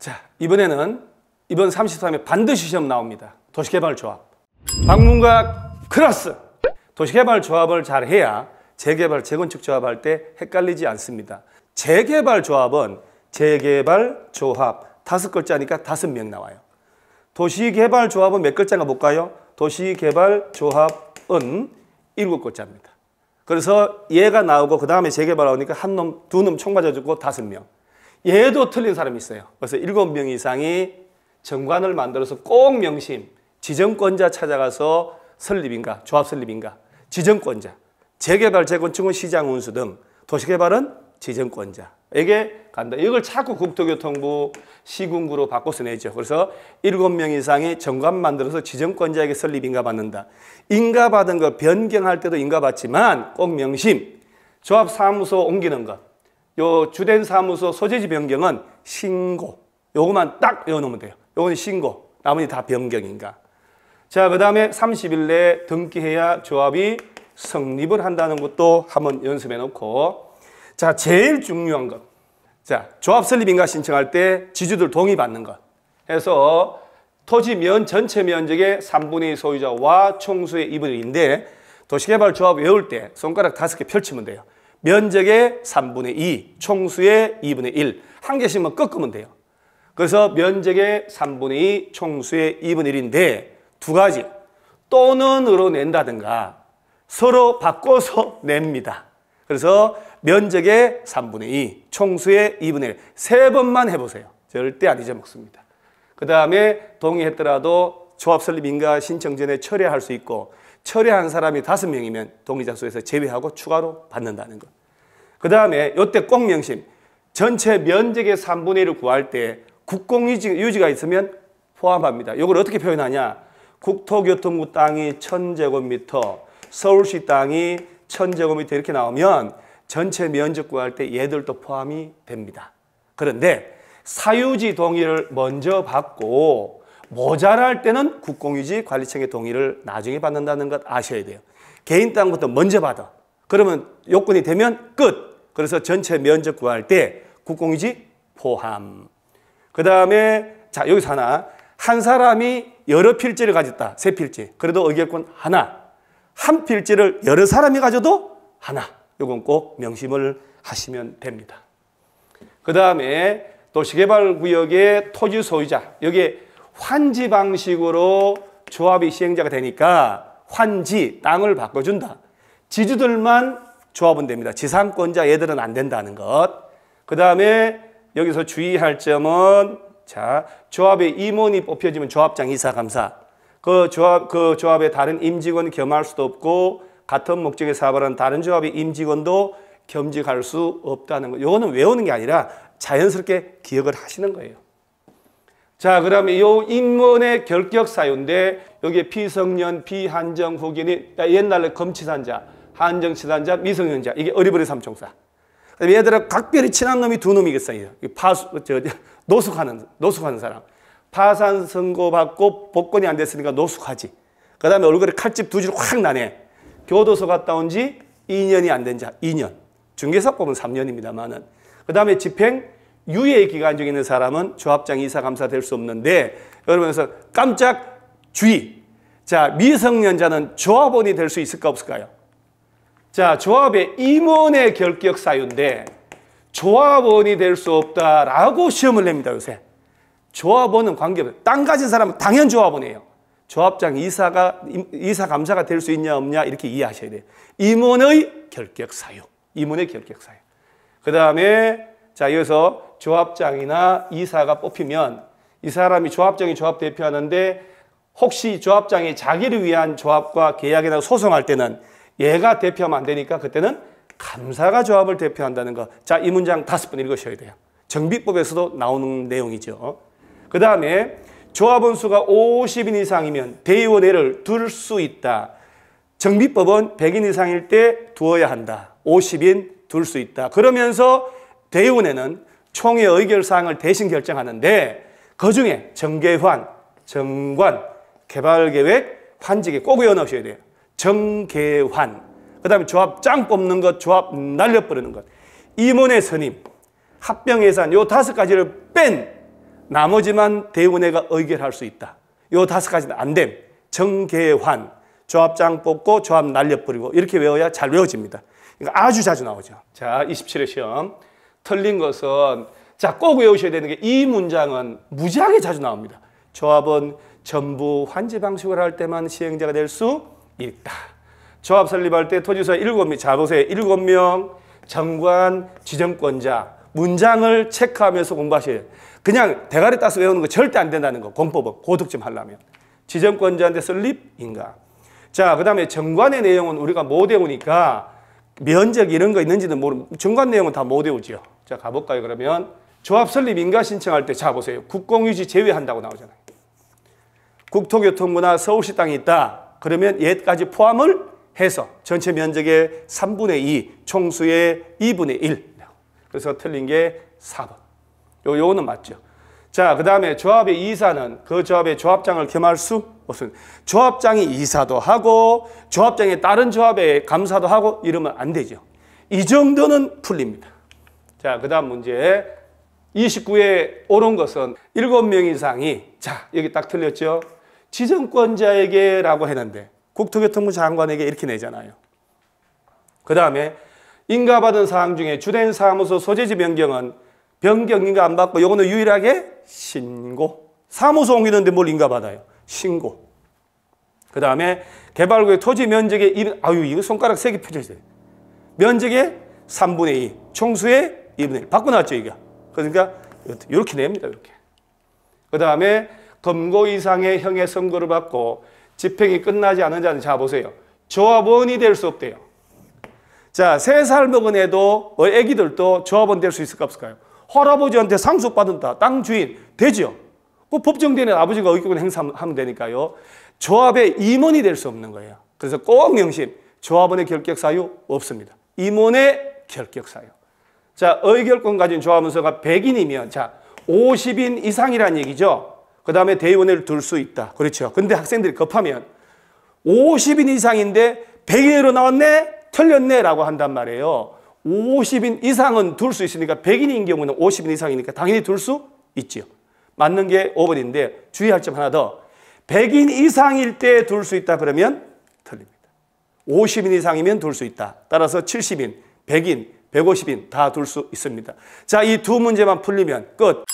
자, 이번에는 이번 33회 반드시 시험 나옵니다. 도시개발조합. 방문과 크로스! 도시개발조합을 잘 해야 재개발, 재건축 조합할 때 헷갈리지 않습니다. 재개발 조합은 재개발 조합 다섯 글자니까 다섯 명 나와요. 도시개발 조합은 몇글자가 볼까요? 도시개발 조합은 일곱 글자입니다. 그래서 얘가 나오고 그 다음에 재개발 나오니까 한 놈, 두 놈 총 맞아주고 다섯 명. 얘도 틀린 사람이 있어요. 그래서 일곱 명 이상이 정관을 만들어서 꼭 명심, 지정권자 찾아가서 설립인가, 조합 설립인가, 지정권자, 재개발, 재건축은 시장 운수 등 도시개발은 지정권자에게 간다. 이걸 자꾸 국토교통부 시군구로 바꿔서 내죠. 그래서 7명 이상이 정관 만들어서 지정권자에게 설립 인가받는다. 인가받은 거 변경할 때도 인가받지만 꼭 명심, 조합사무소 옮기는 것, 요 주된 사무소 소재지 변경은 신고. 요거만 딱 외워놓으면 돼요. 요건 신고. 나머지 다 변경인가. 자, 그 다음에 30일 내에 등기해야 조합이 성립을 한다는 것도 한번 연습해 놓고. 자, 제일 중요한 것. 자, 조합 설립인가 신청할 때 지주들 동의 받는 것. 해서 토지 면 전체 면적의 3분의 2 소유자와 총수의 2분의 1인데 도시개발조합 외울 때 손가락 5개 펼치면 돼요. 면적의 3분의 2, 총수의 2분의 1. 한 개씩만 꺾으면 돼요. 그래서 면적의 3분의 2, 총수의 2분의 1인데 두 가지. 또는으로 낸다든가 서로 바꿔서 냅니다. 그래서 면적의 3분의 2, 총수의 2분의 1. 세 번만 해보세요. 절대 안 잊어먹습니다. 그 다음에 동의했더라도 조합설립 인가 신청 전에 철회할 수 있고 철회한 사람이 다섯 명이면 동의자수에서 제외하고 추가로 받는다는 것. 그 다음에 이때 꼭 명심. 전체 면적의 3분의 1을 구할 때 국공유지가 있으면 포함합니다. 이걸 어떻게 표현하냐. 국토교통부 땅이 천제곱미터 서울시 땅이 천제곱미터 이렇게 나오면 전체 면적 구할 때 얘들도 포함이 됩니다. 그런데 사유지 동의를 먼저 받고 모자랄 때는 국공유지 관리청의 동의를 나중에 받는다는 것 아셔야 돼요. 개인 땅부터 먼저 받아. 그러면 요건이 되면 끝. 그래서 전체 면적 구할 때 국공유지 포함. 그 다음에 자 여기서 하나. 한 사람이 여러 필지를 가졌다. 세 필지. 그래도 의결권 하나. 한 필지를 여러 사람이 가져도 하나. 요건 꼭 명심을 하시면 됩니다. 그 다음에 도시개발구역의 토지 소유자. 여기에 환지 방식으로 조합이 시행자가 되니까 환지, 땅을 바꿔준다. 지주들만 조합은 됩니다. 지상권자 얘들은 안 된다는 것. 그 다음에 여기서 주의할 점은 자 조합의 임원이 뽑혀지면 조합장 이사 감사 그 조합 그 조합의 다른 임직원 겸할 수도 없고 같은 목적의 사업하는 다른 조합의 임직원도 겸직할 수 없다는 거. 요거는 외우는 게 아니라 자연스럽게 기억을 하시는 거예요. 자, 그러면 이 인문의 결격 사유인데 여기에 피성년, 비한정 후기니 옛날에 검치산자, 한정치산자, 미성년자 이게 어리버리 삼총사. 얘들아 각별히 친한 놈이 두 놈이 있어요. 파수, 저, 노숙하는 노숙하는 사람. 파산 선고받고 복권이 안 됐으니까 노숙하지. 그 다음에 얼굴에 칼집 두 줄 확 나네. 교도소 갔다 온 지 2년이 안 된 자, 2년. 중개사 법은 3년입니다만은. 그 다음에 집행 유예 기간 중에 있는 사람은 조합장 이사 감사 될 수 없는데 여러분에서 깜짝 주의. 자, 미성년자는 조합원이 될 수 있을까 없을까요? 자, 조합의 임원의 결격 사유인데 조합원이 될 수 없다라고 시험을 냅니다, 요새. 조합원은 관계없어요. 땅 가진 사람은 당연 조합원이에요. 조합장 이사가, 이사 감사가 될 수 있냐 없냐 이렇게 이해하셔야 돼요. 임원의 결격 사유. 임원의 결격 사유. 그 다음에 자, 여기서 조합장이나 이사가 뽑히면 이 사람이 조합장이 조합 대표하는데 혹시 조합장이 자기를 위한 조합과 계약이나 소송할 때는 얘가 대표하면 안 되니까 그때는 감사가 조합을 대표한다는 거. 자, 이 문장 다섯 번 읽으셔야 돼요. 정비법에서도 나오는 내용이죠. 그 다음에 조합원 수가 50인 이상이면 대의원회를 둘 수 있다. 정비법은 100인 이상일 때 두어야 한다. 50인 둘 수 있다. 그러면서 대의원회는 총회 의결사항을 대신 결정하는데 그 중에 정계환, 정관, 개발계획, 환직에 꼭 외워놓으셔야 돼요. 정계환, 그 다음에 조합 짱 뽑는 것, 조합 날려버리는 것, 임원의 선임, 합병예산 요 다섯 가지를 뺀 나머지만 대원회가 의결할 수 있다. 요 다섯 가지는 안됨. 정계환, 조합장 뽑고 조합 날려버리고 이렇게 외워야 잘 외워집니다. 그러니까 아주 자주 나오죠. 자, 27회 시험. 틀린 것은 자, 꼭 외우셔야 되는 게 이 문장은 무지하게 자주 나옵니다. 조합은 전부 환지 방식을 할 때만 시행자가 될 수 있다. 조합 설립할 때토지 일곱 명자 보세요. 일곱 명 정관 지정권자 문장을 체크하면서 공부하셔야 그냥 대가리 따서 외우는 거 절대 안 된다는 거. 공법은 고득점 하려면. 지정권자한테 설립 인가. 자, 그다음에 정관의 내용은 우리가 못 외우니까 면적 이런 거 있는지는 모르 정관 내용은 다못외우죠 자 가볼까요 그러면 조합 설립 인가 신청할 때 자 보세요 국공유지 제외한다고 나오잖아요 국토교통부나 서울시 땅이 있다 그러면 옛까지 포함을 해서 전체 면적의 3분의 2 총수의 2분의 1 그래서 틀린 게 4번 요, 요거는 맞죠 자, 그 다음에 조합의 이사는 그 조합의 조합장을 겸할 수 무슨 조합장이 이사도 하고 조합장의 다른 조합의 감사도 하고 이러면 안 되죠. 이 정도는 풀립니다. 자, 그 다음 문제. 29에 오른 것은 7명 이상이, 자, 여기 딱 틀렸죠? 지정권자에게 라고 했는데, 국토교통부 장관에게 이렇게 내잖아요. 그 다음에, 인가받은 사항 중에 주된 사무소 소재지 변경은 변경 인가 안 받고, 요거는 유일하게 신고. 사무소 옮기는데 뭘 인가받아요? 신고. 그 다음에 개발구역 토지 면적의 1, 아유, 이거 손가락 세개 펴져있어요. 면적의 3분의 2, 총수의 2분의 1. 바꿔 나죠 이게. 그러니까 이렇게 냅니다, 이렇게. 그 다음에 검거 이상의 형의 선고를 받고 집행이 끝나지 않은 자는 자 보세요. 조합원이 될 수 없대요. 자, 세 살 먹은 애도 어, 애기들도 조합원 될 수 있을까 없을까요? 할아버지한테 상속받은다. 땅 주인 되죠. 그 법정되는 아버지가 의견을 행사하면 되니까요. 조합의 임원이 될 수 없는 거예요. 그래서 꼭 명심. 조합원의 결격 사유 없습니다. 임원의 결격 사유. 자, 의결권 가진 조합원수가 100인이면 자, 50인 이상이란 얘기죠. 그 다음에 대의원회를둘 수 있다. 그렇죠. 근데 학생들이 급하면 50인 이상인데 100인으로 나왔네? 틀렸네? 라고 한단 말이에요. 50인 이상은 둘 수 있으니까 100인인 경우는 50인 이상이니까 당연히 둘 수 있지요. 맞는 게 5번인데 주의할 점 하나 더. 100인 이상일 때 둘 수 있다 그러면 틀립니다. 50인 이상이면 둘 수 있다. 따라서 70인, 100인, 150인 다 둘 수 있습니다. 자, 이 두 문제만 풀리면 끝.